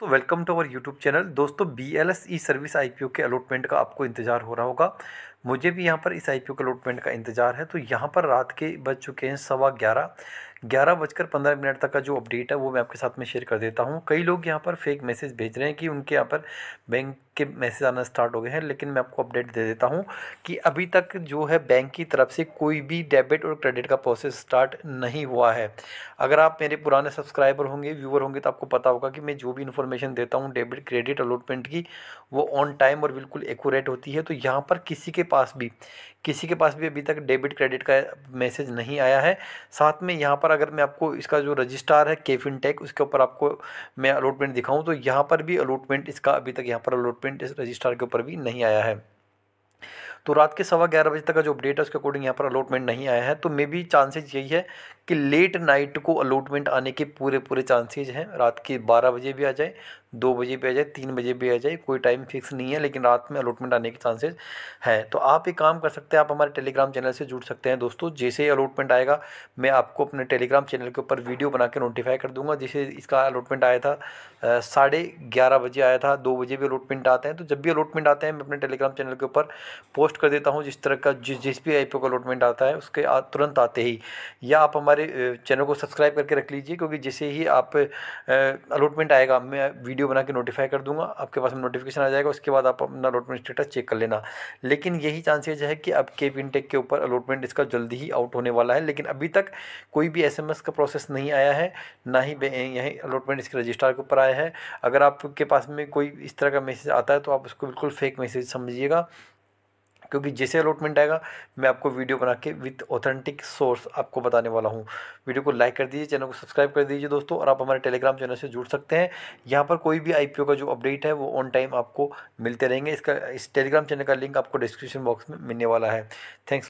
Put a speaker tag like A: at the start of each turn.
A: तो welcome to our YouTube channel दोस्तों B L S E service I P O के allotment का आपको इंतजार हो रहा होगा मुझे भी यहाँ पर इस आई पी अलॉटमेंट का इंतज़ार है तो यहाँ पर रात के बज चुके हैं सवा ग्यारह ग्यारह बजकर पंद्रह मिनट तक का जो अपडेट है वो मैं आपके साथ में शेयर कर देता हूँ कई लोग यहाँ पर फेक मैसेज भेज रहे हैं कि उनके यहाँ पर बैंक के मैसेज आना स्टार्ट हो गए हैं लेकिन मैं आपको अपडेट दे देता हूँ कि अभी तक जो है बैंक की तरफ से कोई भी डेबिट और क्रेडिट का प्रोसेस स्टार्ट नहीं हुआ है अगर आप मेरे पुराने सब्सक्राइबर होंगे व्यूअर होंगे तो आपको पता होगा कि मैं जो भी इन्फॉर्मेशन देता हूँ डेबिट क्रेडिट अलॉटमेंट की वो ऑन टाइम और बिल्कुल एकूरेट होती है तो यहाँ पर किसी के पास पास भी किसी के पास भी अभी तक डेबिट क्रेडिट का मैसेज नहीं आया है साथ में यहाँ पर अगर मैं आपको इसका जो रजिस्ट्रार है केफिन टेक उसके ऊपर आपको मैं अलॉटमेंट दिखाऊँ तो यहाँ पर भी अलॉटमेंट इसका अभी तक यहाँ पर अलॉटमेंट इस रजिस्ट्रार के ऊपर भी नहीं आया है तो रात के सवा ग्यारह बजे तक का जो अपडेट है उसके अकॉर्डिंग यहाँ पर अलॉटमेंट नहीं आया है तो मे बी चांसेज यही है कि लेट नाइट को अलॉटमेंट आने के पूरे पूरे चांसेज हैं रात के बारह बजे भी आ जाए दो बजे भी आ जाए तीन बजे भी आ जाए कोई टाइम फिक्स नहीं है लेकिन रात में अलॉटमेंट आने के चांसेज हैं तो आप एक काम कर सकते हैं आप हमारे टेलीग्राम चैनल से जुड़ सकते हैं दोस्तों जैसे ही अलॉटमेंट आएगा मैं आपको अपने टेलीग्राम चैनल के ऊपर वीडियो बना के नोटिफाई कर दूंगा जैसे इसका अलॉटमेंट आया था साढ़े ग्यारह बजे आया था दो बजे भी अलॉटमेंट आते हैं तो जब भी अलॉटमेंट आते हैं मैं अपने टेलीग्राम चैनल के ऊपर पोस्ट कर देता हूँ जिस तरह का जिस जिस भी आई का अलॉटमेंट आता है उसके तुरंत आते ही या आप हमारे हमारे चैनल को सब्सक्राइब करके रख लीजिए क्योंकि जैसे ही आप अलॉटमेंट आएगा मैं वीडियो बना के नोटिफाई कर दूंगा आपके पास में नोटिफिकेशन आ जाएगा उसके बाद आप अपना अलॉटमेंट स्टेटस चेक कर लेना लेकिन यही चांसेज है कि अब के टेक के ऊपर अलॉटमेंट इसका जल्दी ही आउट होने वाला है लेकिन अभी तक कोई भी एस का प्रोसेस नहीं आया है ना ही यहीं अलॉटमेंट इसके रजिस्ट्रार के ऊपर आया है अगर आपके पास में कोई इस तरह का मैसेज आता है तो आप उसको बिल्कुल फेक मैसेज समझिएगा क्योंकि जैसे अलॉटमेंट आएगा मैं आपको वीडियो बना के विथ ऑथेंटिक सोर्स आपको बताने वाला हूँ वीडियो को लाइक कर दीजिए चैनल को सब्सक्राइब कर दीजिए दोस्तों और आप हमारे टेलीग्राम चैनल से जुड़ सकते हैं यहाँ पर कोई भी आई का जो अपडेट है वो ऑन टाइम आपको मिलते रहेंगे इसका इस टेलीग्राम चैनल का लिंक आपको डिस्क्रिप्शन बॉक्स में मिलने वाला है थैंक्स